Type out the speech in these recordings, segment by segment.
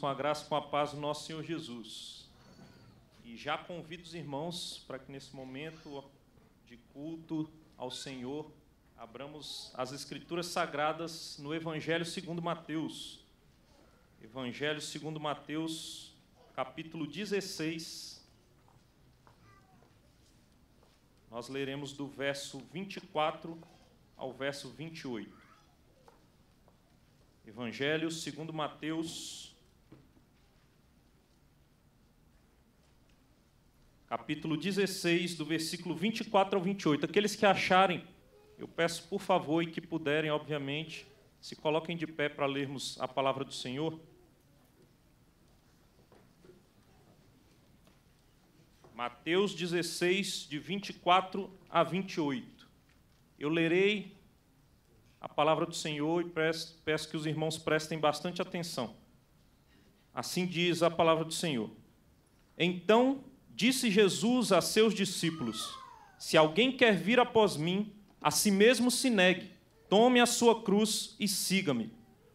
com a graça, com a paz do nosso Senhor Jesus. E já convido os irmãos para que nesse momento de culto ao Senhor, abramos as Escrituras Sagradas no Evangelho segundo Mateus. Evangelho segundo Mateus, capítulo 16. Nós leremos do verso 24 ao verso 28. Evangelho segundo Mateus, capítulo 16, do versículo 24 ao 28. Aqueles que acharem, eu peço por favor e que puderem, obviamente, se coloquem de pé para lermos a palavra do Senhor. Mateus 16, de 24 a 28. Eu lerei a palavra do Senhor e peço, peço que os irmãos prestem bastante atenção. Assim diz a palavra do Senhor. Então Disse Jesus a seus discípulos: Se alguém quer vir após mim, a si mesmo se negue, tome a sua cruz e siga-me.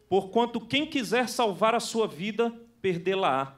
Porquanto quem quiser salvar a sua vida, perdê-la-á,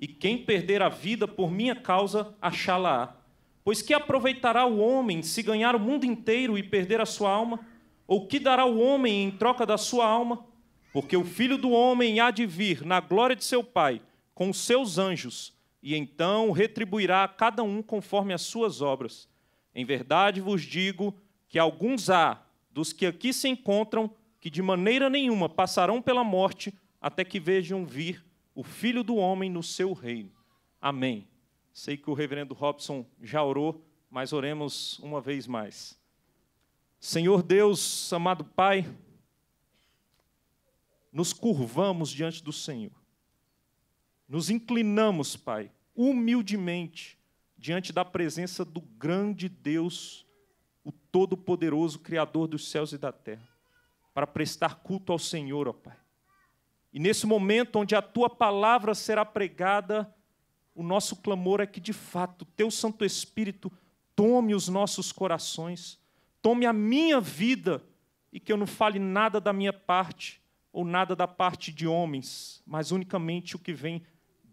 e quem perder a vida por minha causa, achá-la-á. Pois que aproveitará o homem se ganhar o mundo inteiro e perder a sua alma? Ou que dará o homem em troca da sua alma? Porque o filho do homem há de vir na glória de seu Pai, com os seus anjos e então retribuirá a cada um conforme as suas obras. Em verdade vos digo que alguns há dos que aqui se encontram que de maneira nenhuma passarão pela morte até que vejam vir o Filho do Homem no seu reino. Amém. Sei que o reverendo Robson já orou, mas oremos uma vez mais. Senhor Deus, amado Pai, nos curvamos diante do Senhor. Nos inclinamos, Pai, humildemente diante da presença do grande Deus, o Todo-Poderoso, Criador dos céus e da terra, para prestar culto ao Senhor, ó Pai. E nesse momento onde a tua palavra será pregada, o nosso clamor é que, de fato, o teu Santo Espírito tome os nossos corações, tome a minha vida, e que eu não fale nada da minha parte ou nada da parte de homens, mas unicamente o que vem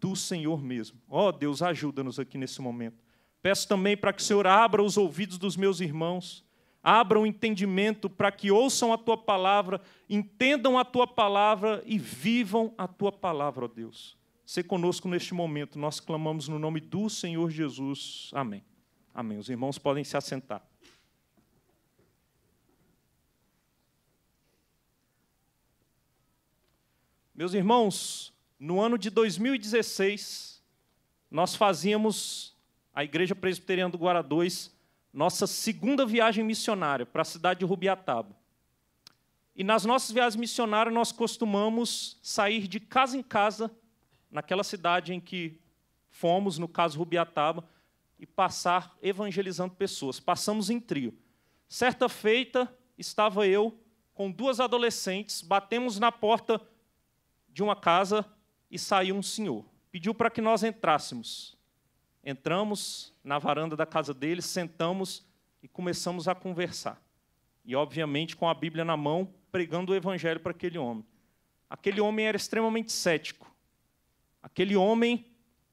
do Senhor mesmo. Ó oh, Deus, ajuda-nos aqui nesse momento. Peço também para que o Senhor abra os ouvidos dos meus irmãos, abra o entendimento para que ouçam a tua palavra, entendam a tua palavra e vivam a tua palavra, ó oh Deus. Se conosco neste momento, nós clamamos no nome do Senhor Jesus. Amém. Amém. Os irmãos podem se assentar. Meus irmãos, no ano de 2016, nós fazíamos, a Igreja Presbiteriana do Guará 2, nossa segunda viagem missionária para a cidade de Rubiataba. E nas nossas viagens missionárias, nós costumamos sair de casa em casa, naquela cidade em que fomos, no caso Rubiataba, e passar evangelizando pessoas. Passamos em trio. Certa feita, estava eu com duas adolescentes, batemos na porta de uma casa e saiu um senhor. Pediu para que nós entrássemos. Entramos na varanda da casa dele, sentamos e começamos a conversar. E, obviamente, com a Bíblia na mão, pregando o evangelho para aquele homem. Aquele homem era extremamente cético. Aquele homem,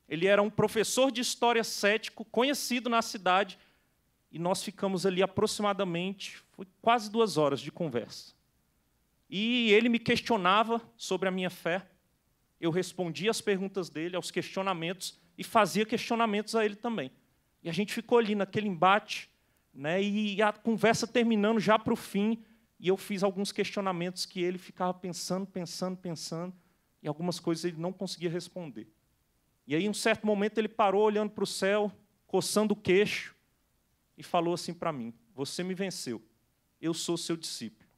ele era um professor de história cético, conhecido na cidade, e nós ficamos ali aproximadamente, foi quase duas horas de conversa. E ele me questionava sobre a minha fé, eu respondia as perguntas dele, aos questionamentos, e fazia questionamentos a ele também. E a gente ficou ali naquele embate, né, e a conversa terminando já para o fim, e eu fiz alguns questionamentos que ele ficava pensando, pensando, pensando, e algumas coisas ele não conseguia responder. E aí, em um certo momento, ele parou olhando para o céu, coçando o queixo, e falou assim para mim: Você me venceu, eu sou seu discípulo.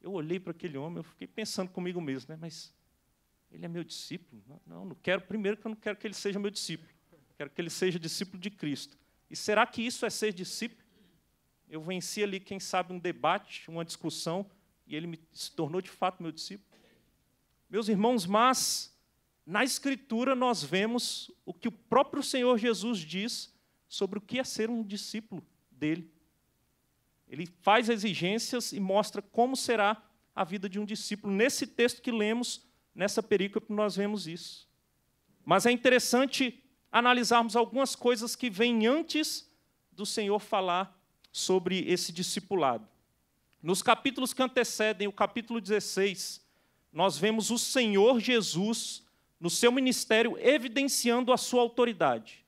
Eu olhei para aquele homem, eu fiquei pensando comigo mesmo, né? mas ele é meu discípulo? Não, não quero. Primeiro, que eu não quero que ele seja meu discípulo. Quero que ele seja discípulo de Cristo. E será que isso é ser discípulo? Eu venci ali, quem sabe, um debate, uma discussão, e ele me, se tornou de fato meu discípulo. Meus irmãos, mas na Escritura nós vemos o que o próprio Senhor Jesus diz sobre o que é ser um discípulo dele. Ele faz exigências e mostra como será a vida de um discípulo. Nesse texto que lemos, Nessa perícope nós vemos isso. Mas é interessante analisarmos algumas coisas que vêm antes do Senhor falar sobre esse discipulado. Nos capítulos que antecedem o capítulo 16, nós vemos o Senhor Jesus no seu ministério evidenciando a sua autoridade.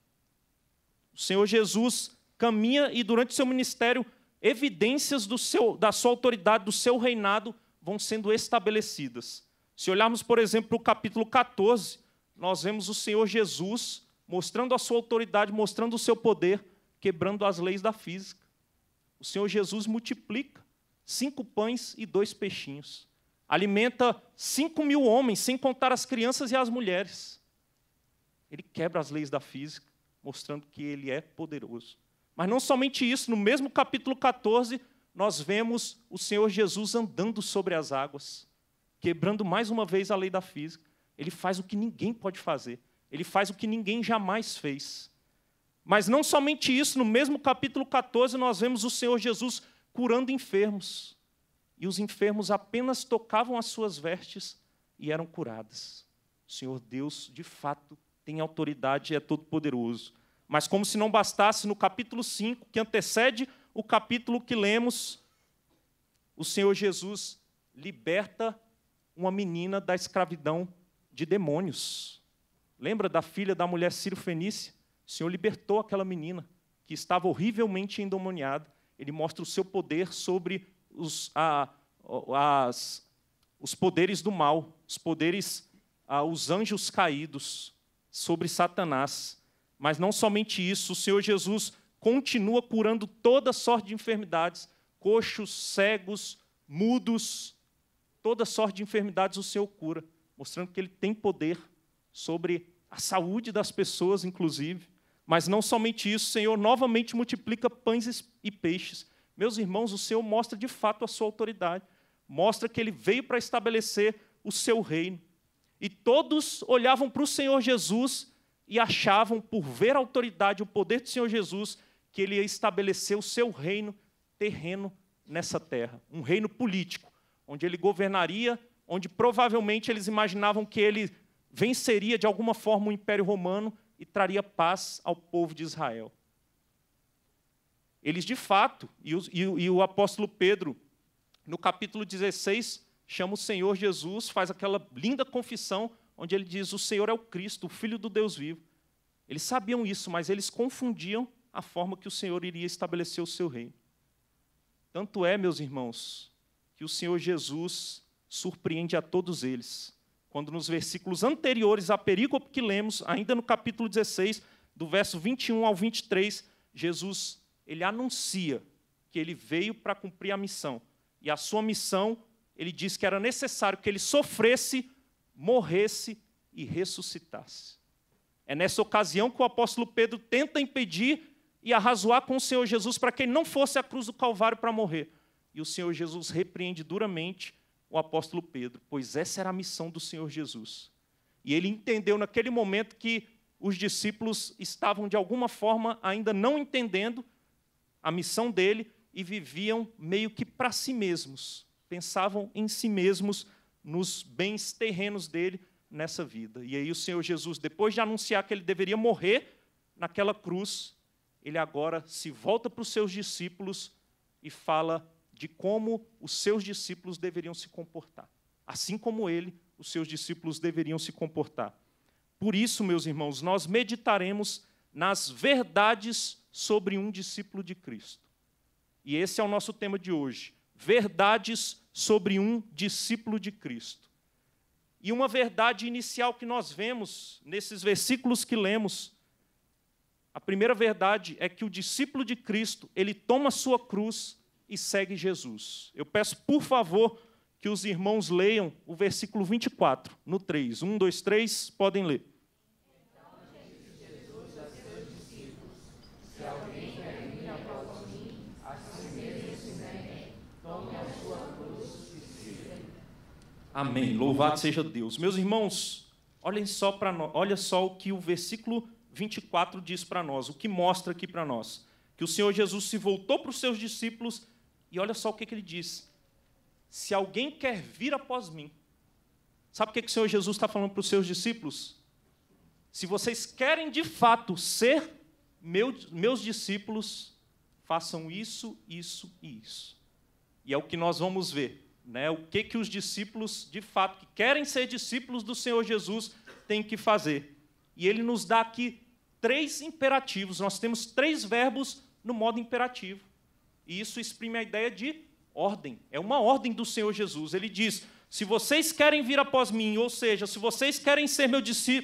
O Senhor Jesus caminha e durante o seu ministério evidências seu, da sua autoridade, do seu reinado vão sendo estabelecidas. Se olharmos, por exemplo, para o capítulo 14, nós vemos o Senhor Jesus mostrando a sua autoridade, mostrando o seu poder, quebrando as leis da física. O Senhor Jesus multiplica cinco pães e dois peixinhos. Alimenta cinco mil homens, sem contar as crianças e as mulheres. Ele quebra as leis da física, mostrando que ele é poderoso. Mas não somente isso, no mesmo capítulo 14, nós vemos o Senhor Jesus andando sobre as águas quebrando mais uma vez a lei da física. Ele faz o que ninguém pode fazer. Ele faz o que ninguém jamais fez. Mas não somente isso, no mesmo capítulo 14, nós vemos o Senhor Jesus curando enfermos. E os enfermos apenas tocavam as suas vestes e eram curadas. O Senhor Deus, de fato, tem autoridade e é todo-poderoso. Mas, como se não bastasse, no capítulo 5, que antecede o capítulo que lemos, o Senhor Jesus liberta uma menina da escravidão de demônios. Lembra da filha da mulher Ciro Fenícia? O Senhor libertou aquela menina que estava horrivelmente endemoniada. Ele mostra o seu poder sobre os, a, as, os poderes do mal, os poderes, a, os anjos caídos, sobre Satanás. Mas não somente isso, o Senhor Jesus continua curando toda sorte de enfermidades, coxos, cegos, mudos, toda sorte de enfermidades o Senhor cura, mostrando que ele tem poder sobre a saúde das pessoas, inclusive. Mas não somente isso, o Senhor novamente multiplica pães e peixes. Meus irmãos, o Senhor mostra de fato a sua autoridade, mostra que ele veio para estabelecer o seu reino. E todos olhavam para o Senhor Jesus e achavam, por ver a autoridade, o poder do Senhor Jesus, que ele ia estabelecer o seu reino terreno nessa terra, um reino político, onde ele governaria, onde provavelmente eles imaginavam que ele venceria de alguma forma o Império Romano e traria paz ao povo de Israel. Eles, de fato, e o, e o apóstolo Pedro, no capítulo 16, chama o Senhor Jesus, faz aquela linda confissão, onde ele diz: O Senhor é o Cristo, o Filho do Deus vivo. Eles sabiam isso, mas eles confundiam a forma que o Senhor iria estabelecer o seu reino. Tanto é, meus irmãos, que o Senhor Jesus surpreende a todos eles. Quando nos versículos anteriores à perícope que lemos, ainda no capítulo 16, do verso 21 ao 23, Jesus ele anuncia que ele veio para cumprir a missão. E a sua missão, ele diz que era necessário que ele sofresse, morresse e ressuscitasse. É nessa ocasião que o apóstolo Pedro tenta impedir e arrazoar com o Senhor Jesus para que ele não fosse à cruz do Calvário para morrer e o Senhor Jesus repreende duramente o apóstolo Pedro, pois essa era a missão do Senhor Jesus. E ele entendeu naquele momento que os discípulos estavam, de alguma forma, ainda não entendendo a missão dele e viviam meio que para si mesmos, pensavam em si mesmos, nos bens terrenos dele nessa vida. E aí o Senhor Jesus, depois de anunciar que ele deveria morrer naquela cruz, ele agora se volta para os seus discípulos e fala de como os seus discípulos deveriam se comportar. Assim como ele, os seus discípulos deveriam se comportar. Por isso, meus irmãos, nós meditaremos nas verdades sobre um discípulo de Cristo. E esse é o nosso tema de hoje: verdades sobre um discípulo de Cristo. E uma verdade inicial que nós vemos nesses versículos que lemos, a primeira verdade é que o discípulo de Cristo, ele toma sua cruz e segue Jesus. Eu peço, por favor, que os irmãos leiam o versículo 24, no 3. 1, 2, 3, podem ler. Amém. Louvado seja Deus. Meus irmãos, olhem só para olha só o que o versículo 24 diz para nós, o que mostra aqui para nós que o Senhor Jesus se voltou para os seus discípulos e olha só o que, que ele disse: Se alguém quer vir após mim, sabe o que, que o Senhor Jesus está falando para os seus discípulos? Se vocês querem de fato ser meu, meus discípulos, façam isso, isso e isso. E é o que nós vamos ver, né? O que que os discípulos de fato que querem ser discípulos do Senhor Jesus têm que fazer. E ele nos dá aqui três imperativos, nós temos três verbos no modo imperativo. E isso exprime a ideia de ordem. É uma ordem do Senhor Jesus. Ele diz: se vocês querem vir após mim, ou seja, se vocês querem ser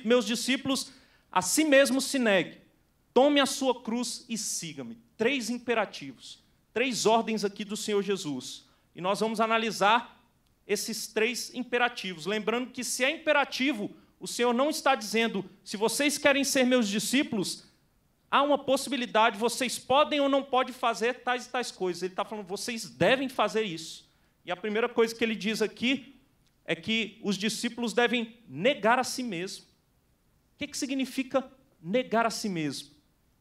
meus discípulos, a si mesmo se negue. Tome a sua cruz e siga-me. Três imperativos, três ordens aqui do Senhor Jesus. E nós vamos analisar esses três imperativos. Lembrando que se é imperativo, o Senhor não está dizendo, se vocês querem ser meus discípulos, há uma possibilidade, vocês podem ou não podem fazer tais e tais coisas. Ele está falando, vocês devem fazer isso. E a primeira coisa que ele diz aqui é que os discípulos devem negar a si mesmo. O que, que significa negar a si mesmo?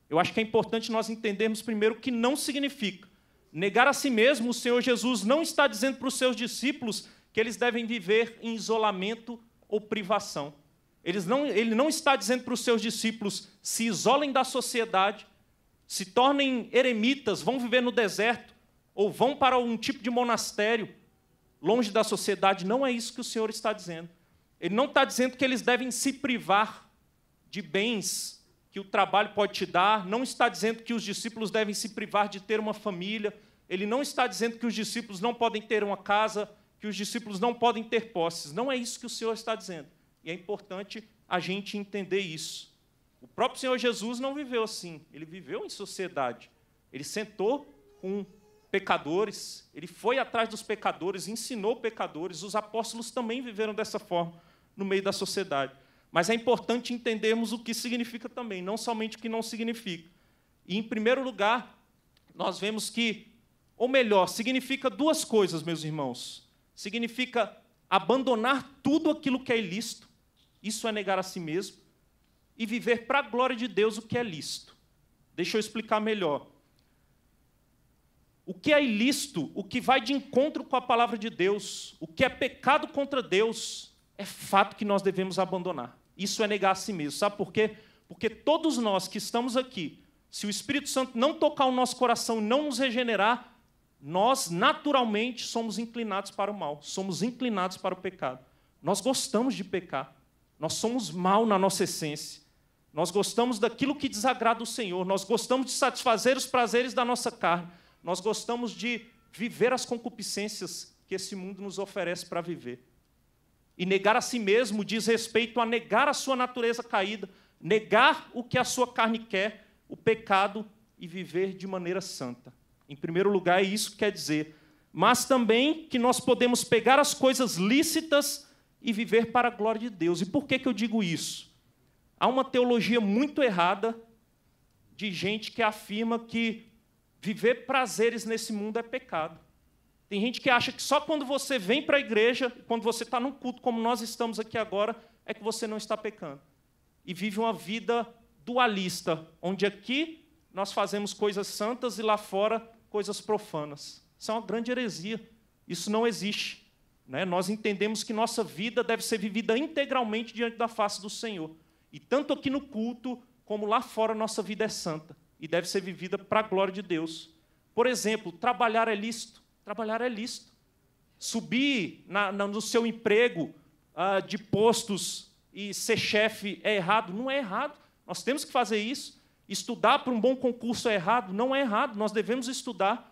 Eu acho que é importante nós entendermos primeiro o que não significa. Negar a si mesmo, o Senhor Jesus não está dizendo para os seus discípulos que eles devem viver em isolamento ou privação não, ele não está dizendo para os seus discípulos se isolem da sociedade, se tornem eremitas, vão viver no deserto, ou vão para um tipo de monastério, longe da sociedade. Não é isso que o Senhor está dizendo. Ele não está dizendo que eles devem se privar de bens que o trabalho pode te dar, não está dizendo que os discípulos devem se privar de ter uma família, ele não está dizendo que os discípulos não podem ter uma casa, que os discípulos não podem ter posses. Não é isso que o Senhor está dizendo. E é importante a gente entender isso. O próprio Senhor Jesus não viveu assim, ele viveu em sociedade. Ele sentou com pecadores, ele foi atrás dos pecadores, ensinou pecadores. Os apóstolos também viveram dessa forma no meio da sociedade. Mas é importante entendermos o que significa também, não somente o que não significa. E, em primeiro lugar, nós vemos que, ou melhor, significa duas coisas, meus irmãos. Significa abandonar tudo aquilo que é ilícito isso é negar a si mesmo e viver para a glória de Deus o que é lícito. Deixa eu explicar melhor. O que é ilícito, o que vai de encontro com a palavra de Deus, o que é pecado contra Deus, é fato que nós devemos abandonar. Isso é negar a si mesmo. Sabe por quê? Porque todos nós que estamos aqui, se o Espírito Santo não tocar o nosso coração e não nos regenerar, nós naturalmente somos inclinados para o mal, somos inclinados para o pecado. Nós gostamos de pecar. Nós somos mal na nossa essência. Nós gostamos daquilo que desagrada o Senhor. Nós gostamos de satisfazer os prazeres da nossa carne. Nós gostamos de viver as concupiscências que esse mundo nos oferece para viver. E negar a si mesmo diz respeito a negar a sua natureza caída, negar o que a sua carne quer, o pecado e viver de maneira santa. Em primeiro lugar, é isso que quer dizer, mas também que nós podemos pegar as coisas lícitas e viver para a glória de Deus. E por que, que eu digo isso? Há uma teologia muito errada de gente que afirma que viver prazeres nesse mundo é pecado. Tem gente que acha que só quando você vem para a igreja, quando você está num culto como nós estamos aqui agora, é que você não está pecando. E vive uma vida dualista, onde aqui nós fazemos coisas santas e lá fora coisas profanas. Isso é uma grande heresia. Isso não existe. Né? Nós entendemos que nossa vida deve ser vivida integralmente diante da face do Senhor. E tanto aqui no culto, como lá fora, nossa vida é santa e deve ser vivida para a glória de Deus. Por exemplo, trabalhar é lícito. Trabalhar é lícito. Subir na, na, no seu emprego uh, de postos e ser chefe é errado? Não é errado. Nós temos que fazer isso. Estudar para um bom concurso é errado? Não é errado. Nós devemos estudar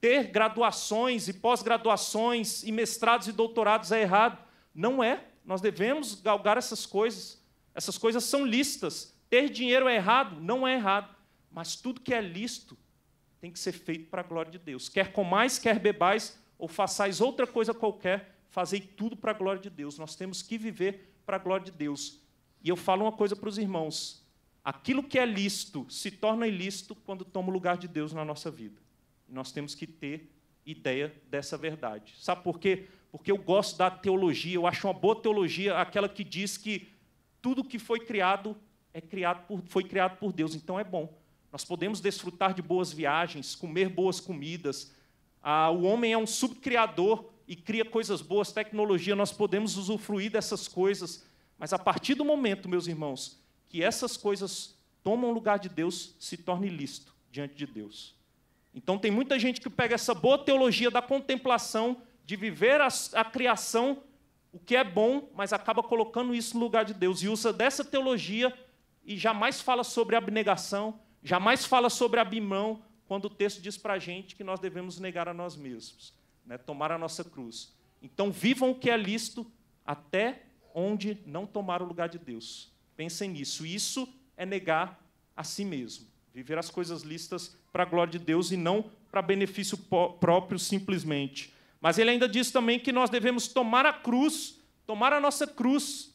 ter graduações e pós-graduações e mestrados e doutorados é errado. Não é. Nós devemos galgar essas coisas. Essas coisas são listas. Ter dinheiro é errado? Não é errado. Mas tudo que é listo tem que ser feito para a glória de Deus. Quer comais, quer bebais, ou façais outra coisa qualquer, fazei tudo para a glória de Deus. Nós temos que viver para a glória de Deus. E eu falo uma coisa para os irmãos: aquilo que é lícito se torna ilícito quando toma o lugar de Deus na nossa vida. Nós temos que ter ideia dessa verdade. Sabe por quê? Porque eu gosto da teologia, eu acho uma boa teologia aquela que diz que tudo que foi criado é criado por, foi criado por Deus, então é bom. Nós podemos desfrutar de boas viagens, comer boas comidas. Ah, o homem é um subcriador e cria coisas boas, tecnologia, nós podemos usufruir dessas coisas. Mas a partir do momento, meus irmãos, que essas coisas tomam lugar de Deus, se torna ilícito diante de Deus. Então tem muita gente que pega essa boa teologia da contemplação, de viver a, a criação, o que é bom, mas acaba colocando isso no lugar de Deus e usa dessa teologia e jamais fala sobre abnegação, jamais fala sobre abimão, quando o texto diz para a gente que nós devemos negar a nós mesmos, né? tomar a nossa cruz. Então vivam o que é lícito até onde não tomar o lugar de Deus. Pensem nisso. Isso é negar a si mesmo. Viver as coisas listas para a glória de Deus e não para benefício próprio simplesmente. Mas ele ainda diz também que nós devemos tomar a cruz, tomar a nossa cruz.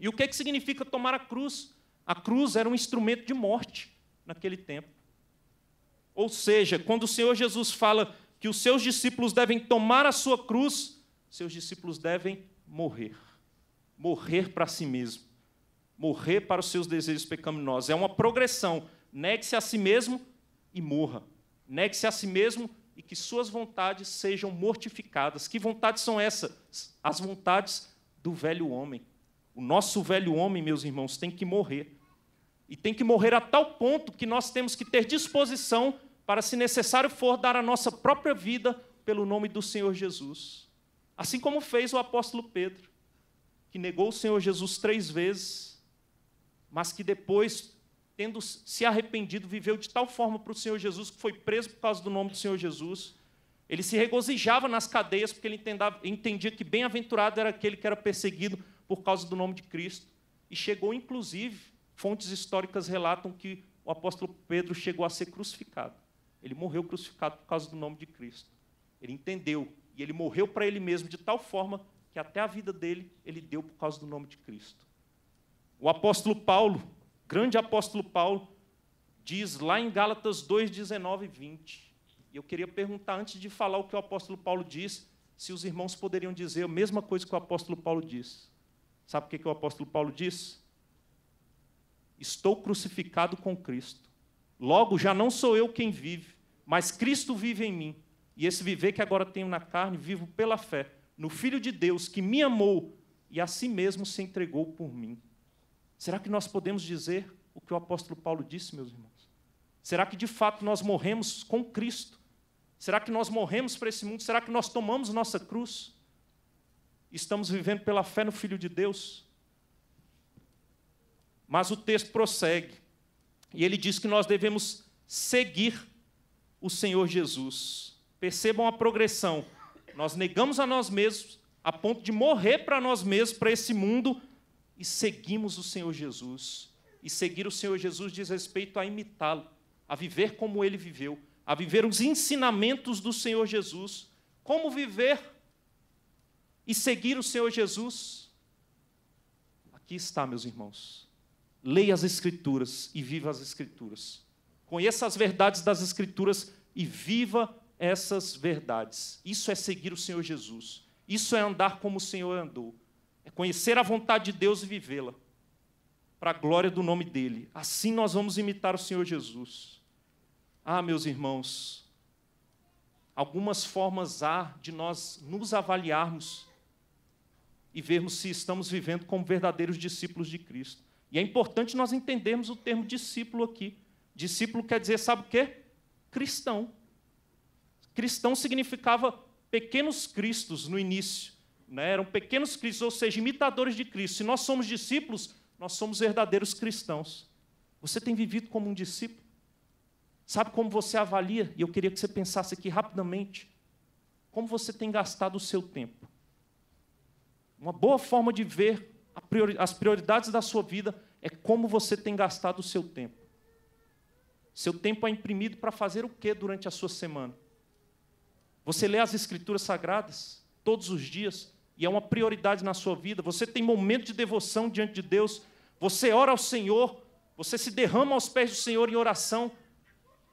E o que, é que significa tomar a cruz? A cruz era um instrumento de morte naquele tempo. Ou seja, quando o Senhor Jesus fala que os seus discípulos devem tomar a sua cruz, seus discípulos devem morrer. Morrer para si mesmo. Morrer para os seus desejos pecaminosos. É uma progressão. Negue-se a si mesmo e morra. Negue-se a si mesmo e que suas vontades sejam mortificadas. Que vontades são essas? As vontades do velho homem. O nosso velho homem, meus irmãos, tem que morrer. E tem que morrer a tal ponto que nós temos que ter disposição para, se necessário for, dar a nossa própria vida pelo nome do Senhor Jesus. Assim como fez o apóstolo Pedro, que negou o Senhor Jesus três vezes, mas que depois tendo se arrependido, viveu de tal forma para o Senhor Jesus que foi preso por causa do nome do Senhor Jesus. Ele se regozijava nas cadeias porque ele entendia que bem-aventurado era aquele que era perseguido por causa do nome de Cristo. E chegou, inclusive, fontes históricas relatam que o apóstolo Pedro chegou a ser crucificado. Ele morreu crucificado por causa do nome de Cristo. Ele entendeu e ele morreu para ele mesmo de tal forma que até a vida dele ele deu por causa do nome de Cristo. O apóstolo Paulo, grande apóstolo Paulo diz lá em Gálatas 2, 19 e 20. E eu queria perguntar, antes de falar o que o apóstolo Paulo diz, se os irmãos poderiam dizer a mesma coisa que o apóstolo Paulo diz. Sabe o que, que o apóstolo Paulo diz? Estou crucificado com Cristo. Logo, já não sou eu quem vive, mas Cristo vive em mim. E esse viver que agora tenho na carne, vivo pela fé no Filho de Deus que me amou e a si mesmo se entregou por mim. Será que nós podemos dizer o que o apóstolo Paulo disse, meus irmãos? Será que de fato nós morremos com Cristo? Será que nós morremos para esse mundo? Será que nós tomamos nossa cruz? Estamos vivendo pela fé no Filho de Deus? Mas o texto prossegue, e ele diz que nós devemos seguir o Senhor Jesus. Percebam a progressão. Nós negamos a nós mesmos, a ponto de morrer para nós mesmos, para esse mundo, e seguimos o Senhor Jesus. E seguir o Senhor Jesus diz respeito a imitá-lo, a viver como ele viveu, a viver os ensinamentos do Senhor Jesus. Como viver e seguir o Senhor Jesus? Aqui está, meus irmãos. Leia as Escrituras e viva as Escrituras. Conheça as verdades das Escrituras e viva essas verdades. Isso é seguir o Senhor Jesus. Isso é andar como o Senhor andou. É conhecer a vontade de Deus e vivê-la, para a glória do nome dEle. Assim nós vamos imitar o Senhor Jesus. Ah, meus irmãos, algumas formas há de nós nos avaliarmos e vermos se estamos vivendo como verdadeiros discípulos de Cristo. E é importante nós entendermos o termo discípulo aqui. Discípulo quer dizer, sabe o quê? Cristão. Cristão significava pequenos cristos no início né? eram pequenos cristos, ou seja, imitadores de Cristo. Se nós somos discípulos, nós somos verdadeiros cristãos. Você tem vivido como um discípulo? Sabe como você avalia? E eu queria que você pensasse aqui rapidamente. Como você tem gastado o seu tempo? Uma boa forma de ver priori as prioridades da sua vida é como você tem gastado o seu tempo. Seu tempo é imprimido para fazer o que durante a sua semana? Você lê as Escrituras Sagradas? todos os dias e é uma prioridade na sua vida. Você tem momento de devoção diante de Deus, você ora ao Senhor, você se derrama aos pés do Senhor em oração,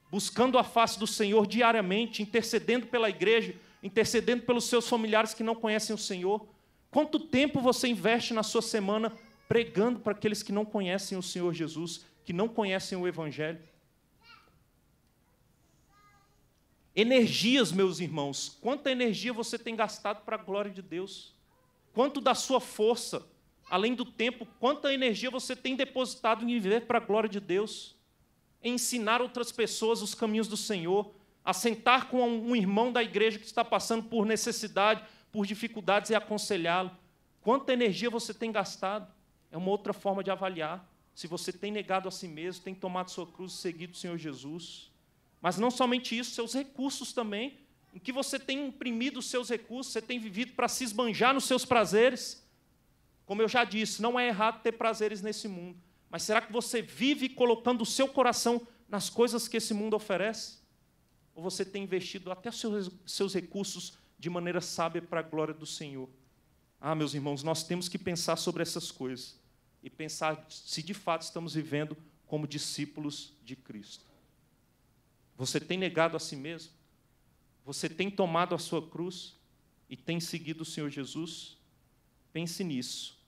buscando a face do Senhor diariamente, intercedendo pela igreja, intercedendo pelos seus familiares que não conhecem o Senhor. Quanto tempo você investe na sua semana pregando para aqueles que não conhecem o Senhor Jesus, que não conhecem o Evangelho? Energias, meus irmãos, quanta energia você tem gastado para a glória de Deus? Quanto da sua força, além do tempo, quanta energia você tem depositado em viver para a glória de Deus? Em ensinar outras pessoas os caminhos do Senhor, assentar com um irmão da igreja que está passando por necessidade, por dificuldades e aconselhá-lo. Quanta energia você tem gastado? É uma outra forma de avaliar. Se você tem negado a si mesmo, tem tomado sua cruz e seguido o Senhor Jesus. Mas não somente isso, seus recursos também. Em que você tem imprimido os seus recursos, você tem vivido para se esbanjar nos seus prazeres. Como eu já disse, não é errado ter prazeres nesse mundo. Mas será que você vive colocando o seu coração nas coisas que esse mundo oferece? Ou você tem investido até seus, seus recursos de maneira sábia para a glória do Senhor? Ah, meus irmãos, nós temos que pensar sobre essas coisas e pensar se de fato estamos vivendo como discípulos de Cristo. Você tem negado a si mesmo? Você tem tomado a sua cruz e tem seguido o Senhor Jesus? Pense nisso.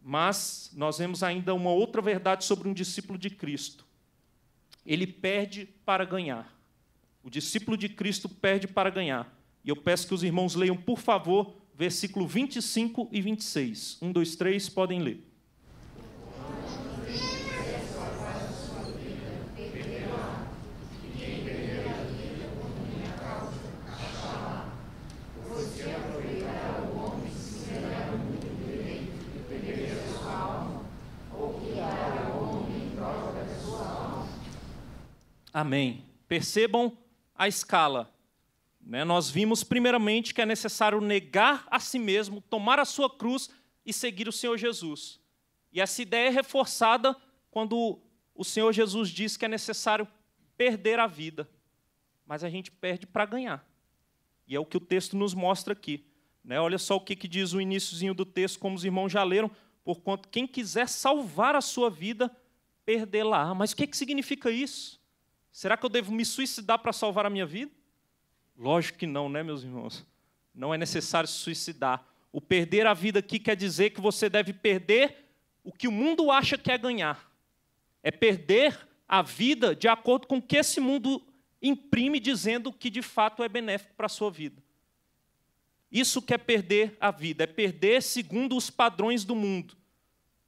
Mas nós vemos ainda uma outra verdade sobre um discípulo de Cristo. Ele perde para ganhar. O discípulo de Cristo perde para ganhar. E eu peço que os irmãos leiam, por favor, versículo 25 e 26. 1, 2, 3, podem ler. Amém. Percebam a escala. Né? Nós vimos, primeiramente, que é necessário negar a si mesmo, tomar a sua cruz e seguir o Senhor Jesus. E essa ideia é reforçada quando o Senhor Jesus diz que é necessário perder a vida. Mas a gente perde para ganhar. E é o que o texto nos mostra aqui. Né? Olha só o que, que diz o iníciozinho do texto, como os irmãos já leram. Porquanto, quem quiser salvar a sua vida, perdê-la. Mas o que, que significa isso? Será que eu devo me suicidar para salvar a minha vida? Lógico que não, né, meus irmãos? Não é necessário se suicidar. O perder a vida aqui quer dizer que você deve perder o que o mundo acha que é ganhar. É perder a vida de acordo com o que esse mundo imprime, dizendo que de fato é benéfico para a sua vida. Isso quer é perder a vida, é perder segundo os padrões do mundo.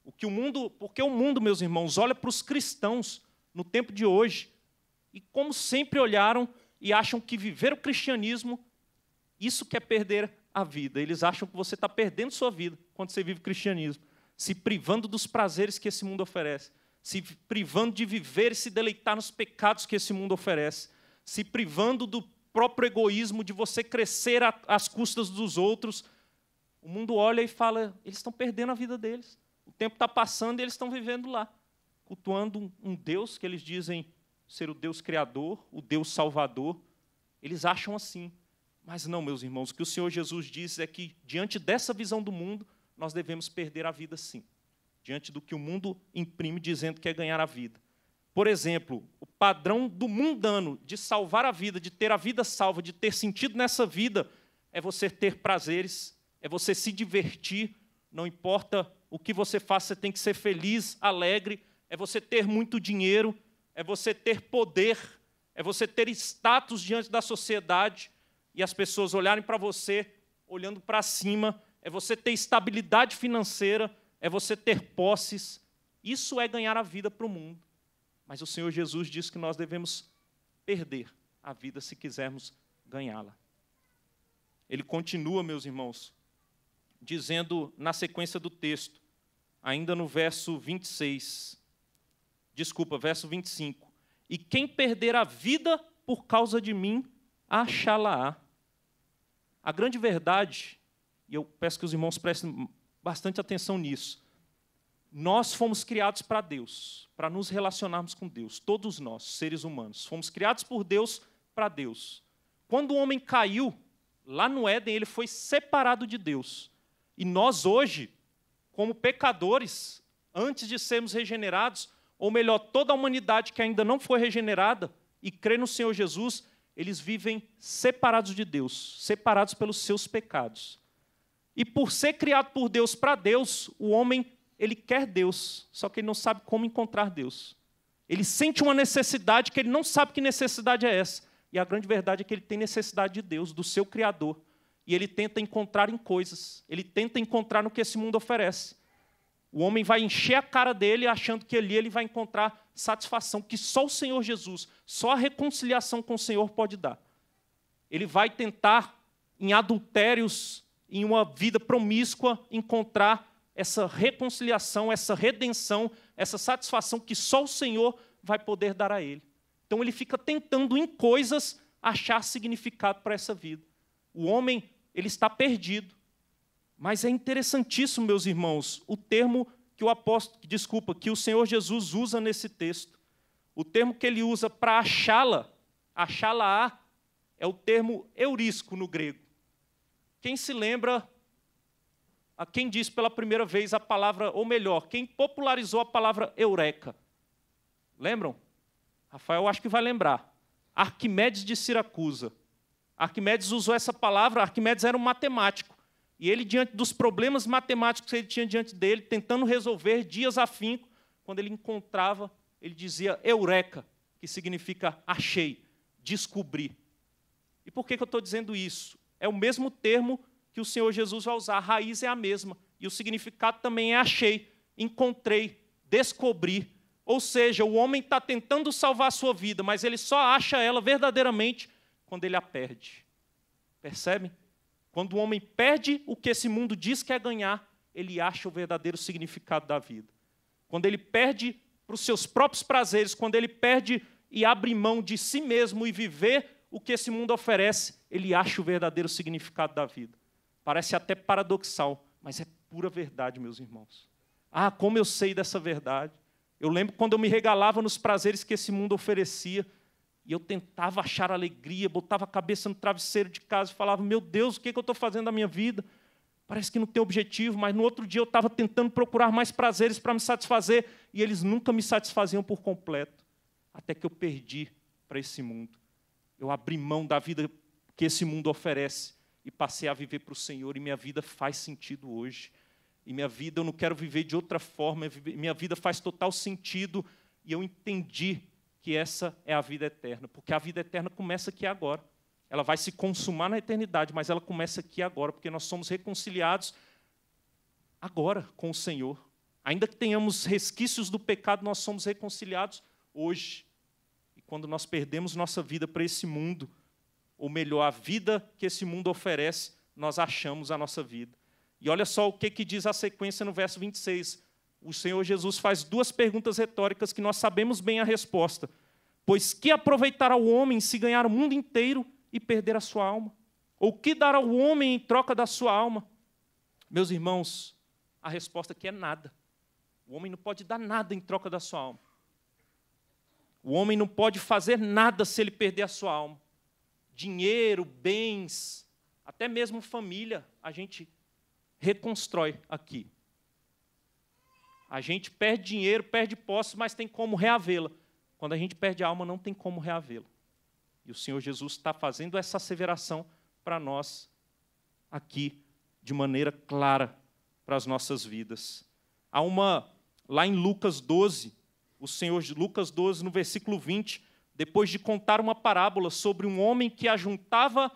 O que o mundo, porque o mundo, meus irmãos, olha para os cristãos no tempo de hoje e, como sempre, olharam e acham que viver o cristianismo, isso quer é perder a vida. Eles acham que você está perdendo sua vida quando você vive o cristianismo, se privando dos prazeres que esse mundo oferece, se privando de viver e se deleitar nos pecados que esse mundo oferece, se privando do próprio egoísmo de você crescer às custas dos outros. O mundo olha e fala: eles estão perdendo a vida deles. O tempo está passando e eles estão vivendo lá, cultuando um Deus que eles dizem ser o Deus criador, o Deus salvador. Eles acham assim. Mas não, meus irmãos, o que o Senhor Jesus diz é que, diante dessa visão do mundo, nós devemos perder a vida sim. Diante do que o mundo imprime dizendo que é ganhar a vida. Por exemplo, o padrão do mundano de salvar a vida, de ter a vida salva, de ter sentido nessa vida, é você ter prazeres, é você se divertir, não importa o que você faça, você tem que ser feliz, alegre, é você ter muito dinheiro, é você ter poder, é você ter status diante da sociedade e as pessoas olharem para você olhando para cima, é você ter estabilidade financeira, é você ter posses. Isso é ganhar a vida para o mundo. Mas o Senhor Jesus diz que nós devemos perder a vida se quisermos ganhá-la. Ele continua, meus irmãos, dizendo na sequência do texto, ainda no verso 26, desculpa, verso 25. E quem perder a vida por causa de mim, achá la A grande verdade, e eu peço que os irmãos prestem bastante atenção nisso, nós fomos criados para Deus, para nos relacionarmos com Deus, todos nós, seres humanos. Fomos criados por Deus para Deus. Quando o homem caiu, lá no Éden, ele foi separado de Deus. E nós hoje, como pecadores, antes de sermos regenerados, ou melhor, toda a humanidade que ainda não foi regenerada e crê no Senhor Jesus, eles vivem separados de Deus, separados pelos seus pecados. E por ser criado por Deus para Deus, o homem ele quer Deus, só que ele não sabe como encontrar Deus. Ele sente uma necessidade que ele não sabe que necessidade é essa. E a grande verdade é que ele tem necessidade de Deus, do seu Criador. E ele tenta encontrar em coisas, ele tenta encontrar no que esse mundo oferece. O homem vai encher a cara dele achando que ali ele vai encontrar satisfação que só o Senhor Jesus, só a reconciliação com o Senhor pode dar. Ele vai tentar em adultérios, em uma vida promíscua, encontrar essa reconciliação, essa redenção, essa satisfação que só o Senhor vai poder dar a ele. Então ele fica tentando em coisas achar significado para essa vida. O homem, ele está perdido. Mas é interessantíssimo, meus irmãos, o termo que o apóstolo, desculpa, que o Senhor Jesus usa nesse texto. O termo que ele usa para achá-la, achá-la é o termo eurisco no grego. Quem se lembra a quem disse pela primeira vez a palavra, ou melhor, quem popularizou a palavra eureka? Lembram? Rafael acho que vai lembrar. Arquimedes de Siracusa. Arquimedes usou essa palavra, Arquimedes era um matemático. E ele, diante dos problemas matemáticos que ele tinha diante dele, tentando resolver dias afinco, quando ele encontrava, ele dizia eureka, que significa achei, descobri. E por que, que eu estou dizendo isso? É o mesmo termo que o Senhor Jesus vai usar, a raiz é a mesma. E o significado também é achei, encontrei, descobri. Ou seja, o homem está tentando salvar a sua vida, mas ele só acha ela verdadeiramente quando ele a perde. Percebem? Quando o homem perde o que esse mundo diz que é ganhar, ele acha o verdadeiro significado da vida. Quando ele perde para os seus próprios prazeres, quando ele perde e abre mão de si mesmo e viver o que esse mundo oferece, ele acha o verdadeiro significado da vida. Parece até paradoxal, mas é pura verdade, meus irmãos. Ah, como eu sei dessa verdade. Eu lembro quando eu me regalava nos prazeres que esse mundo oferecia, e eu tentava achar alegria, botava a cabeça no travesseiro de casa e falava: Meu Deus, o que, é que eu estou fazendo da minha vida? Parece que não tem objetivo, mas no outro dia eu estava tentando procurar mais prazeres para me satisfazer e eles nunca me satisfaziam por completo, até que eu perdi para esse mundo. Eu abri mão da vida que esse mundo oferece e passei a viver para o Senhor e minha vida faz sentido hoje. E minha vida eu não quero viver de outra forma, minha vida faz total sentido e eu entendi que essa é a vida eterna, porque a vida eterna começa aqui agora. Ela vai se consumar na eternidade, mas ela começa aqui agora, porque nós somos reconciliados agora com o Senhor. Ainda que tenhamos resquícios do pecado, nós somos reconciliados hoje. E quando nós perdemos nossa vida para esse mundo, ou melhor, a vida que esse mundo oferece, nós achamos a nossa vida. E olha só o que, que diz a sequência no verso 26. O Senhor Jesus faz duas perguntas retóricas que nós sabemos bem a resposta, Pois que aproveitará o homem se ganhar o mundo inteiro e perder a sua alma? Ou que dará o homem em troca da sua alma? Meus irmãos, a resposta aqui é nada. O homem não pode dar nada em troca da sua alma. O homem não pode fazer nada se ele perder a sua alma. Dinheiro, bens, até mesmo família, a gente reconstrói aqui. A gente perde dinheiro, perde posse, mas tem como reavê-la. Quando a gente perde a alma, não tem como reavê-la. E o Senhor Jesus está fazendo essa asseveração para nós aqui, de maneira clara, para as nossas vidas. Há uma, lá em Lucas 12, o Senhor, Lucas 12, no versículo 20, depois de contar uma parábola sobre um homem que ajuntava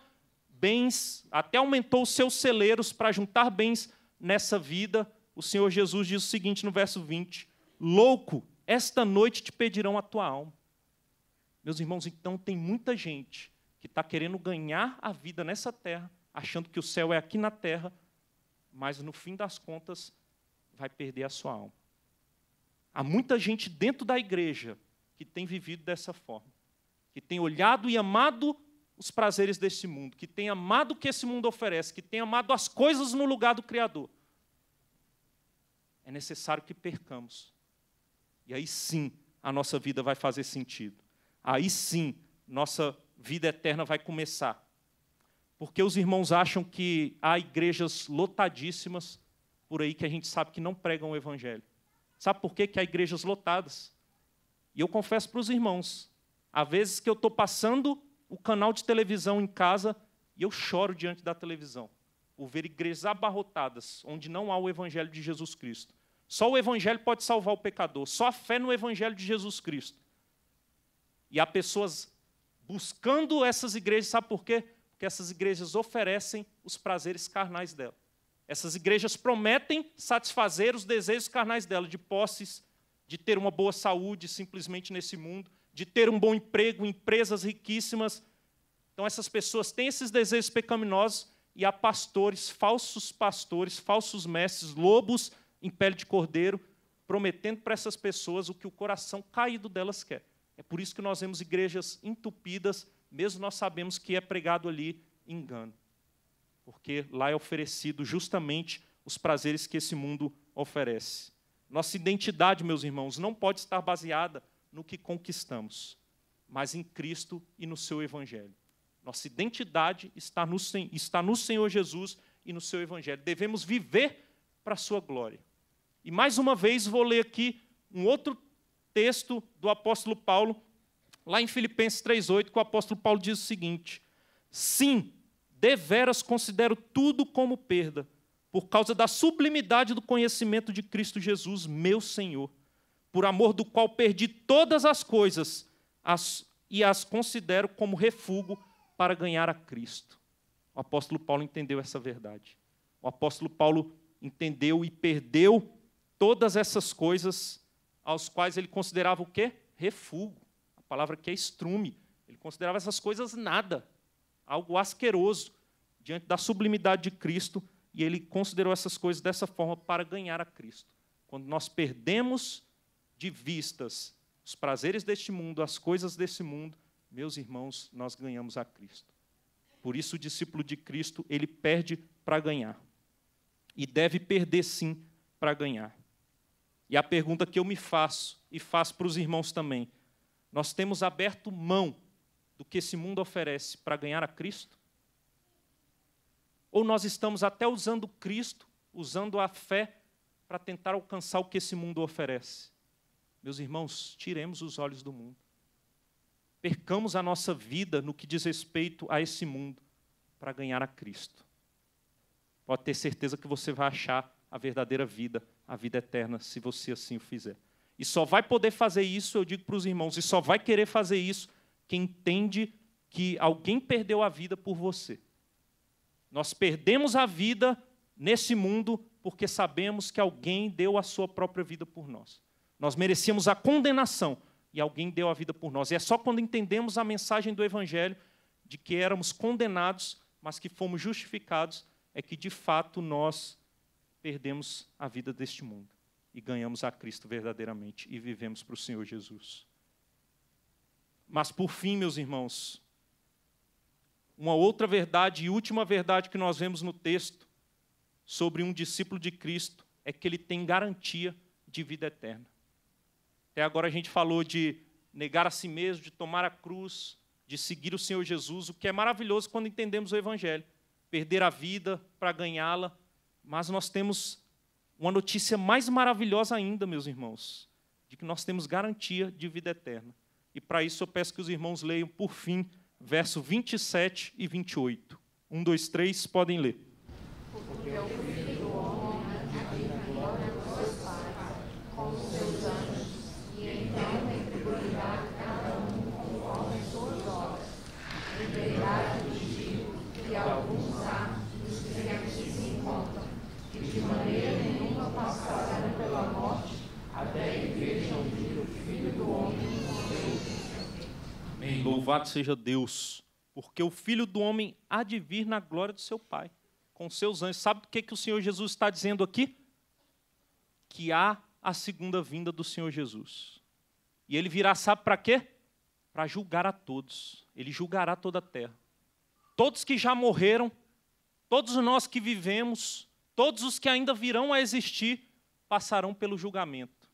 bens, até aumentou seus celeiros para juntar bens nessa vida, o Senhor Jesus diz o seguinte no verso 20: Louco, esta noite te pedirão a tua alma. Meus irmãos, então tem muita gente que está querendo ganhar a vida nessa terra, achando que o céu é aqui na terra, mas no fim das contas vai perder a sua alma. Há muita gente dentro da igreja que tem vivido dessa forma, que tem olhado e amado os prazeres desse mundo, que tem amado o que esse mundo oferece, que tem amado as coisas no lugar do Criador. É necessário que percamos e aí sim a nossa vida vai fazer sentido. Aí sim nossa vida eterna vai começar. Porque os irmãos acham que há igrejas lotadíssimas por aí que a gente sabe que não pregam o evangelho. Sabe por quê? que há igrejas lotadas? E eu confesso para os irmãos, há vezes que eu estou passando o canal de televisão em casa e eu choro diante da televisão, por ver igrejas abarrotadas, onde não há o evangelho de Jesus Cristo. Só o Evangelho pode salvar o pecador, só a fé no Evangelho de Jesus Cristo. E há pessoas buscando essas igrejas, sabe por quê? Porque essas igrejas oferecem os prazeres carnais dela. Essas igrejas prometem satisfazer os desejos carnais dela, de posses, de ter uma boa saúde simplesmente nesse mundo, de ter um bom emprego, empresas riquíssimas. Então, essas pessoas têm esses desejos pecaminosos e há pastores, falsos pastores, falsos mestres, lobos em pele de cordeiro, prometendo para essas pessoas o que o coração caído delas quer. É por isso que nós vemos igrejas entupidas, mesmo nós sabemos que é pregado ali engano. Porque lá é oferecido justamente os prazeres que esse mundo oferece. Nossa identidade, meus irmãos, não pode estar baseada no que conquistamos, mas em Cristo e no seu Evangelho. Nossa identidade está no, está no Senhor Jesus e no seu Evangelho. Devemos viver para a sua glória. E mais uma vez vou ler aqui um outro texto do apóstolo Paulo, lá em Filipenses 3,8, que o apóstolo Paulo diz o seguinte: Sim, deveras considero tudo como perda, por causa da sublimidade do conhecimento de Cristo Jesus, meu Senhor, por amor do qual perdi todas as coisas as, e as considero como refúgio para ganhar a Cristo. O apóstolo Paulo entendeu essa verdade. O apóstolo Paulo entendeu e perdeu todas essas coisas aos quais ele considerava o quê? Refúgio. A palavra que é estrume. Ele considerava essas coisas nada, algo asqueroso diante da sublimidade de Cristo, e ele considerou essas coisas dessa forma para ganhar a Cristo. Quando nós perdemos de vistas os prazeres deste mundo, as coisas desse mundo, meus irmãos, nós ganhamos a Cristo. Por isso o discípulo de Cristo, ele perde para ganhar. E deve perder sim para ganhar. E a pergunta que eu me faço e faço para os irmãos também: nós temos aberto mão do que esse mundo oferece para ganhar a Cristo? Ou nós estamos até usando Cristo, usando a fé, para tentar alcançar o que esse mundo oferece? Meus irmãos, tiremos os olhos do mundo. Percamos a nossa vida no que diz respeito a esse mundo para ganhar a Cristo. Pode ter certeza que você vai achar a verdadeira vida a vida eterna, se você assim o fizer. E só vai poder fazer isso, eu digo para os irmãos, e só vai querer fazer isso quem entende que alguém perdeu a vida por você. Nós perdemos a vida nesse mundo porque sabemos que alguém deu a sua própria vida por nós. Nós merecíamos a condenação e alguém deu a vida por nós. E é só quando entendemos a mensagem do Evangelho de que éramos condenados, mas que fomos justificados, é que de fato nós perdemos a vida deste mundo e ganhamos a Cristo verdadeiramente e vivemos para o Senhor Jesus. Mas por fim, meus irmãos, uma outra verdade e última verdade que nós vemos no texto sobre um discípulo de Cristo é que ele tem garantia de vida eterna. Até agora a gente falou de negar a si mesmo, de tomar a cruz, de seguir o Senhor Jesus, o que é maravilhoso quando entendemos o Evangelho. Perder a vida para ganhá-la mas nós temos uma notícia mais maravilhosa ainda, meus irmãos, de que nós temos garantia de vida eterna. E para isso eu peço que os irmãos leiam, por fim, verso 27 e 28. 1, 2, 3, podem ler. Porque eu é Louvado seja Deus, porque o Filho do Homem há de vir na glória do seu Pai, com seus anjos. Sabe o que, que o Senhor Jesus está dizendo aqui? Que há a segunda vinda do Senhor Jesus. E ele virá, sabe para quê? Para julgar a todos. Ele julgará toda a terra. Todos que já morreram, todos nós que vivemos, todos os que ainda virão a existir, passarão pelo julgamento.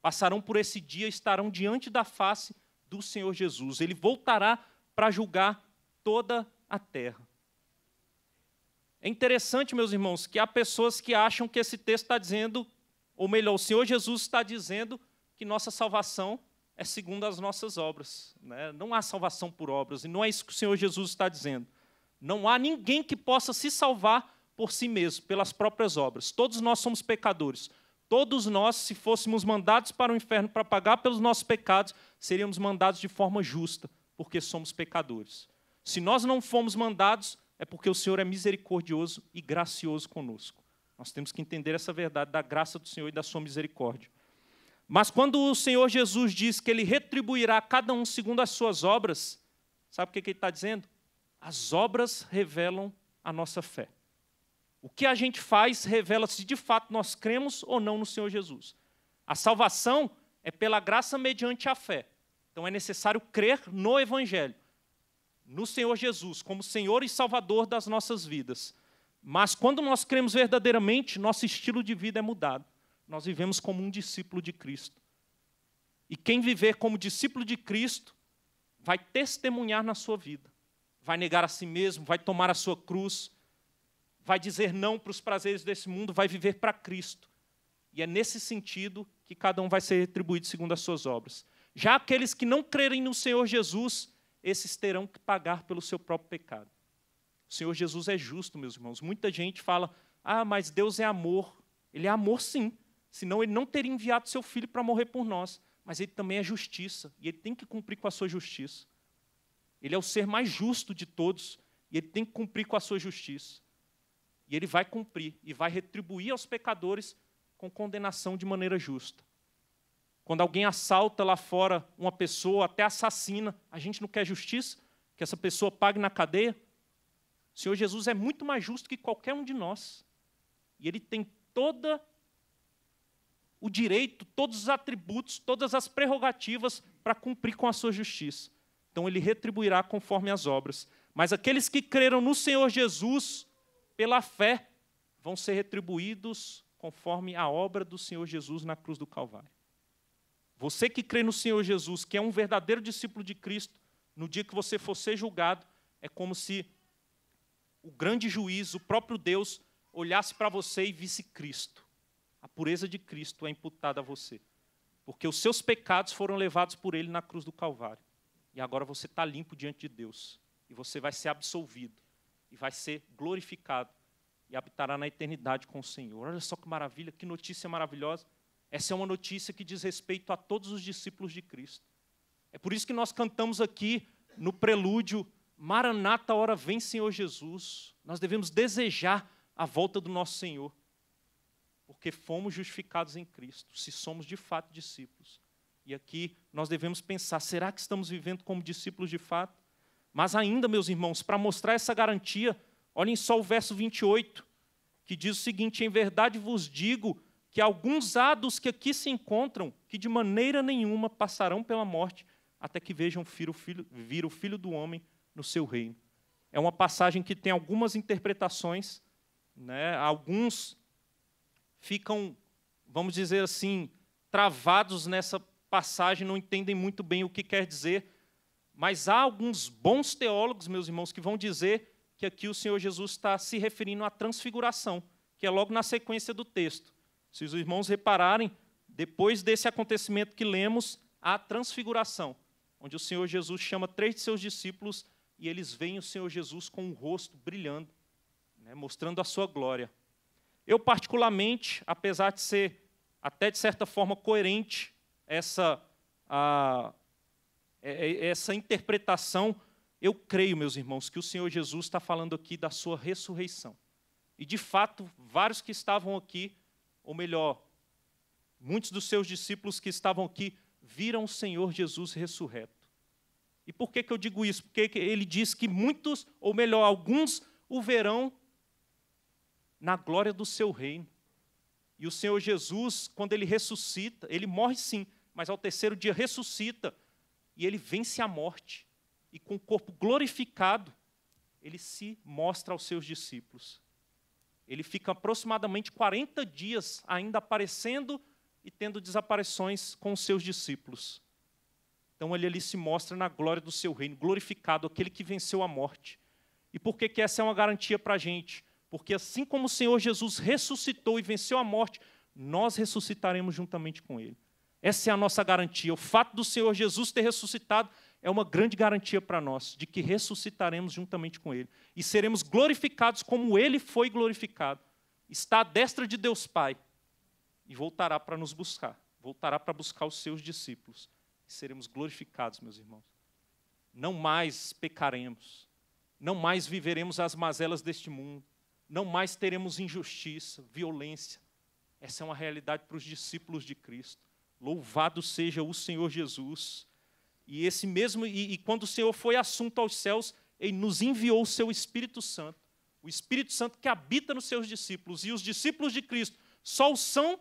Passarão por esse dia, estarão diante da face do Senhor Jesus. Ele voltará para julgar toda a terra. É interessante, meus irmãos, que há pessoas que acham que esse texto está dizendo, ou melhor, o Senhor Jesus está dizendo que nossa salvação é segundo as nossas obras. Né? Não há salvação por obras, e não é isso que o Senhor Jesus está dizendo. Não há ninguém que possa se salvar por si mesmo, pelas próprias obras. Todos nós somos pecadores. Todos nós, se fôssemos mandados para o inferno para pagar pelos nossos pecados, seríamos mandados de forma justa, porque somos pecadores. Se nós não fomos mandados, é porque o Senhor é misericordioso e gracioso conosco. Nós temos que entender essa verdade da graça do Senhor e da sua misericórdia. Mas quando o Senhor Jesus diz que ele retribuirá a cada um segundo as suas obras, sabe o que ele está dizendo? As obras revelam a nossa fé. O que a gente faz revela se de fato nós cremos ou não no Senhor Jesus. A salvação é pela graça mediante a fé. Então é necessário crer no Evangelho, no Senhor Jesus, como Senhor e Salvador das nossas vidas. Mas quando nós cremos verdadeiramente, nosso estilo de vida é mudado. Nós vivemos como um discípulo de Cristo. E quem viver como discípulo de Cristo vai testemunhar na sua vida, vai negar a si mesmo, vai tomar a sua cruz, vai dizer não para os prazeres desse mundo, vai viver para Cristo. E é nesse sentido que cada um vai ser retribuído segundo as suas obras. Já aqueles que não crerem no Senhor Jesus, esses terão que pagar pelo seu próprio pecado. O Senhor Jesus é justo, meus irmãos. Muita gente fala: ah, mas Deus é amor. Ele é amor, sim. Senão ele não teria enviado seu filho para morrer por nós. Mas ele também é justiça. E ele tem que cumprir com a sua justiça. Ele é o ser mais justo de todos. E ele tem que cumprir com a sua justiça. E ele vai cumprir e vai retribuir aos pecadores com condenação de maneira justa. Quando alguém assalta lá fora uma pessoa, até assassina, a gente não quer justiça? Que essa pessoa pague na cadeia? O Senhor Jesus é muito mais justo que qualquer um de nós. E ele tem toda o direito, todos os atributos, todas as prerrogativas para cumprir com a sua justiça. Então ele retribuirá conforme as obras. Mas aqueles que creram no Senhor Jesus, pela fé, vão ser retribuídos conforme a obra do Senhor Jesus na cruz do Calvário. Você que crê no Senhor Jesus, que é um verdadeiro discípulo de Cristo, no dia que você for ser julgado, é como se o grande juiz, o próprio Deus, olhasse para você e visse Cristo. A pureza de Cristo é imputada a você. Porque os seus pecados foram levados por Ele na cruz do Calvário. E agora você está limpo diante de Deus. E você vai ser absolvido e vai ser glorificado e habitará na eternidade com o Senhor. Olha só que maravilha, que notícia maravilhosa. Essa é uma notícia que diz respeito a todos os discípulos de Cristo. É por isso que nós cantamos aqui no prelúdio Maranata, hora vem, Senhor Jesus. Nós devemos desejar a volta do nosso Senhor, porque fomos justificados em Cristo, se somos de fato discípulos. E aqui nós devemos pensar: será que estamos vivendo como discípulos de fato? Mas ainda, meus irmãos, para mostrar essa garantia, olhem só o verso 28, que diz o seguinte: Em verdade vos digo que alguns há dos que aqui se encontram, que de maneira nenhuma passarão pela morte, até que vejam vir o filho, vir o filho do homem no seu reino. É uma passagem que tem algumas interpretações, né? alguns ficam, vamos dizer assim, travados nessa passagem, não entendem muito bem o que quer dizer, mas há alguns bons teólogos, meus irmãos, que vão dizer que aqui o Senhor Jesus está se referindo à transfiguração, que é logo na sequência do texto. Se os irmãos repararem, depois desse acontecimento que lemos, há a transfiguração, onde o Senhor Jesus chama três de seus discípulos e eles veem o Senhor Jesus com o rosto brilhando, né, mostrando a sua glória. Eu, particularmente, apesar de ser até de certa forma coerente essa a, é, é, é essa interpretação, eu creio, meus irmãos, que o Senhor Jesus está falando aqui da sua ressurreição. E, de fato, vários que estavam aqui, ou melhor, muitos dos seus discípulos que estavam aqui, viram o Senhor Jesus ressurreto. E por que, que eu digo isso? Porque ele diz que muitos, ou melhor, alguns, o verão na glória do seu reino. E o Senhor Jesus, quando ele ressuscita, ele morre sim, mas ao terceiro dia ressuscita e ele vence a morte. E com o corpo glorificado, ele se mostra aos seus discípulos. Ele fica aproximadamente 40 dias ainda aparecendo e tendo desaparições com os seus discípulos. Então ele ali se mostra na glória do seu reino, glorificado, aquele que venceu a morte. E por que, que essa é uma garantia para a gente? Porque assim como o Senhor Jesus ressuscitou e venceu a morte, nós ressuscitaremos juntamente com ele. Essa é a nossa garantia. O fato do Senhor Jesus ter ressuscitado é uma grande garantia para nós de que ressuscitaremos juntamente com Ele e seremos glorificados como Ele foi glorificado. Está à destra de Deus Pai e voltará para nos buscar, voltará para buscar os seus discípulos. E seremos glorificados, meus irmãos. Não mais pecaremos, não mais viveremos as mazelas deste mundo, não mais teremos injustiça, violência. Essa é uma realidade para os discípulos de Cristo. Louvado seja o Senhor Jesus. E esse mesmo e, e quando o Senhor foi assunto aos céus, ele nos enviou o seu Espírito Santo, o Espírito Santo que habita nos seus discípulos e os discípulos de Cristo só o são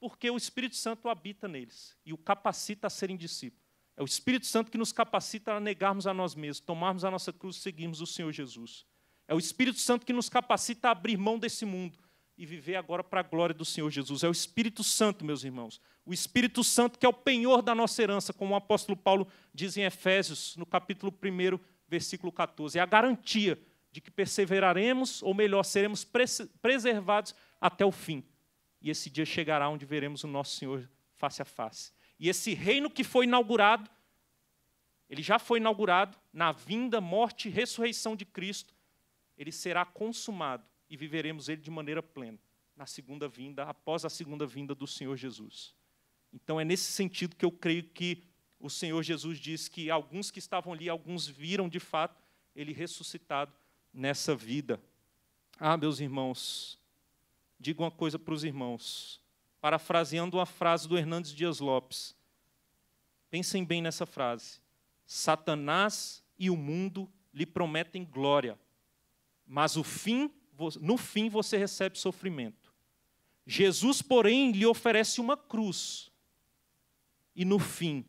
porque o Espírito Santo habita neles e o capacita a serem discípulos. É o Espírito Santo que nos capacita a negarmos a nós mesmos, tomarmos a nossa cruz e seguirmos o Senhor Jesus. É o Espírito Santo que nos capacita a abrir mão desse mundo, e viver agora para a glória do Senhor Jesus. É o Espírito Santo, meus irmãos. O Espírito Santo que é o penhor da nossa herança, como o apóstolo Paulo diz em Efésios, no capítulo 1, versículo 14. É a garantia de que perseveraremos, ou melhor, seremos preservados até o fim. E esse dia chegará onde veremos o nosso Senhor face a face. E esse reino que foi inaugurado, ele já foi inaugurado na vinda, morte e ressurreição de Cristo, ele será consumado e viveremos ele de maneira plena na segunda vinda, após a segunda vinda do Senhor Jesus. Então é nesse sentido que eu creio que o Senhor Jesus diz que alguns que estavam ali, alguns viram de fato ele ressuscitado nessa vida. Ah, meus irmãos, digo uma coisa para os irmãos, parafraseando uma frase do Hernandes Dias Lopes. Pensem bem nessa frase. Satanás e o mundo lhe prometem glória, mas o fim no fim você recebe sofrimento. Jesus, porém, lhe oferece uma cruz e no fim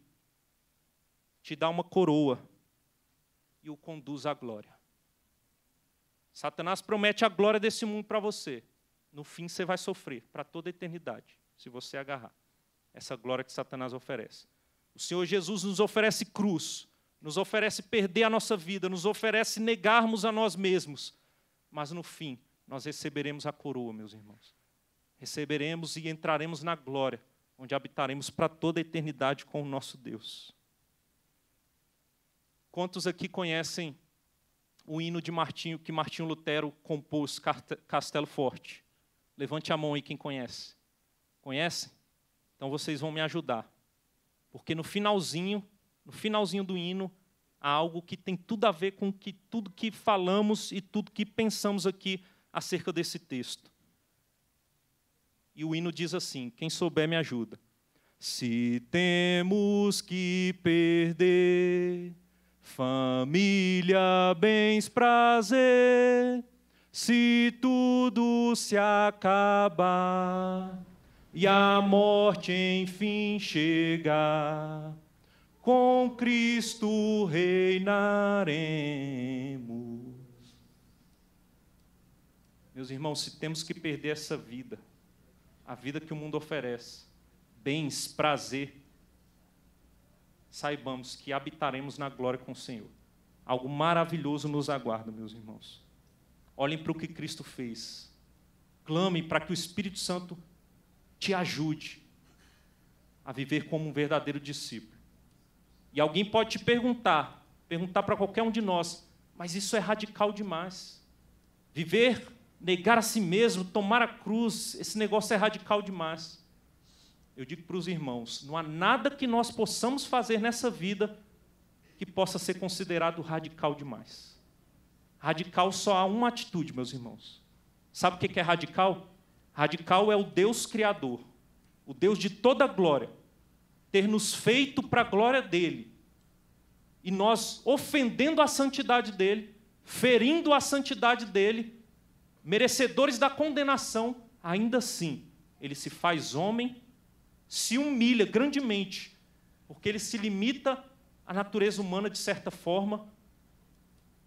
te dá uma coroa e o conduz à glória. Satanás promete a glória desse mundo para você. No fim você vai sofrer para toda a eternidade, se você agarrar essa glória que Satanás oferece. O Senhor Jesus nos oferece cruz, nos oferece perder a nossa vida, nos oferece negarmos a nós mesmos mas no fim nós receberemos a coroa, meus irmãos. Receberemos e entraremos na glória, onde habitaremos para toda a eternidade com o nosso Deus. Quantos aqui conhecem o hino de Martinho que Martinho Lutero compôs Castelo Forte? Levante a mão aí quem conhece. Conhece? Então vocês vão me ajudar. Porque no finalzinho, no finalzinho do hino, algo que tem tudo a ver com que, tudo que falamos e tudo que pensamos aqui acerca desse texto. E o hino diz assim: Quem souber me ajuda. Se temos que perder família, bens, prazer, se tudo se acabar e a morte enfim chegar com Cristo reinaremos. Meus irmãos, se temos que perder essa vida, a vida que o mundo oferece, bens, prazer, saibamos que habitaremos na glória com o Senhor. Algo maravilhoso nos aguarda, meus irmãos. Olhem para o que Cristo fez. Clame para que o Espírito Santo te ajude a viver como um verdadeiro discípulo e alguém pode te perguntar, perguntar para qualquer um de nós, mas isso é radical demais. Viver, negar a si mesmo, tomar a cruz, esse negócio é radical demais. Eu digo para os irmãos: não há nada que nós possamos fazer nessa vida que possa ser considerado radical demais. Radical só há uma atitude, meus irmãos. Sabe o que é radical? Radical é o Deus Criador, o Deus de toda glória ter nos feito para a glória dele, e nós ofendendo a santidade dele, ferindo a santidade dele, merecedores da condenação, ainda assim, ele se faz homem, se humilha grandemente, porque ele se limita à natureza humana de certa forma,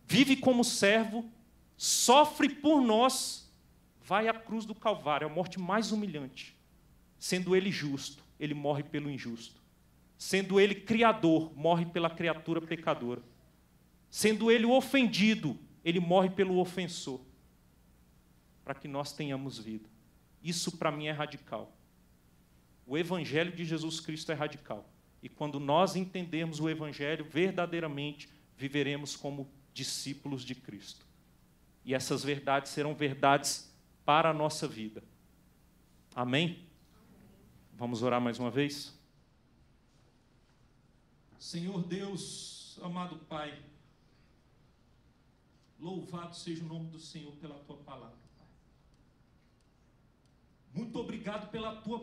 vive como servo, sofre por nós, vai à cruz do Calvário, é a morte mais humilhante, sendo ele justo ele morre pelo injusto. Sendo ele criador, morre pela criatura pecadora. Sendo ele ofendido, ele morre pelo ofensor. Para que nós tenhamos vida. Isso para mim é radical. O evangelho de Jesus Cristo é radical. E quando nós entendermos o evangelho verdadeiramente, viveremos como discípulos de Cristo. E essas verdades serão verdades para a nossa vida. Amém? Vamos orar mais uma vez? Senhor Deus, amado Pai, louvado seja o nome do Senhor pela tua palavra. Muito obrigado pela tua